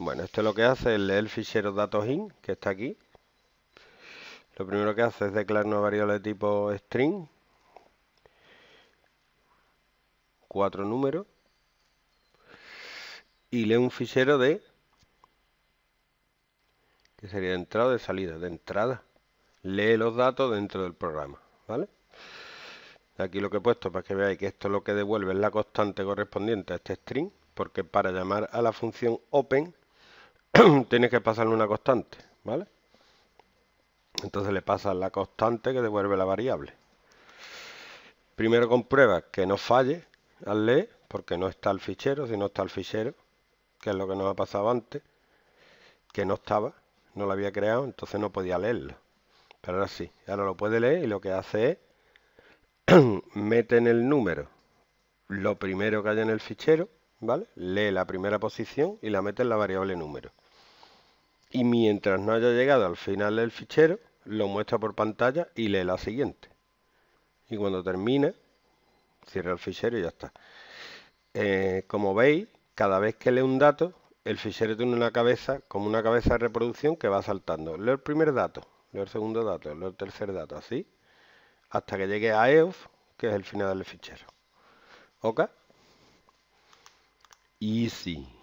Bueno, esto es lo que hace es leer el fichero datos in, que está aquí. Lo primero que hace es declarar una variable de tipo string. Cuatro números. Y lee un fichero de... Que sería de entrada de salida, de entrada. Lee los datos dentro del programa, ¿vale? Aquí lo que he puesto para que veáis que esto lo que devuelve es la constante correspondiente a este string, porque para llamar a la función open tienes que pasarle una constante, ¿vale? Entonces le pasa la constante que devuelve la variable. Primero comprueba que no falle al leer, porque no está el fichero. Si no está el fichero, que es lo que nos ha pasado antes, que no estaba, no lo había creado, entonces no podía leerlo. Pero ahora sí, ahora lo puede leer y lo que hace es mete en el número lo primero que hay en el fichero, ¿vale? Lee la primera posición y la mete en la variable número y mientras no haya llegado al final del fichero, lo muestra por pantalla y lee la siguiente. Y cuando termina, cierra el fichero y ya está. Eh, como veis, cada vez que lee un dato, el fichero tiene una cabeza, como una cabeza de reproducción que va saltando. Leo el primer dato, leo el segundo dato, leo el tercer dato, así, hasta que llegue a EOF, que es el final del fichero. ¿Ok? Easy.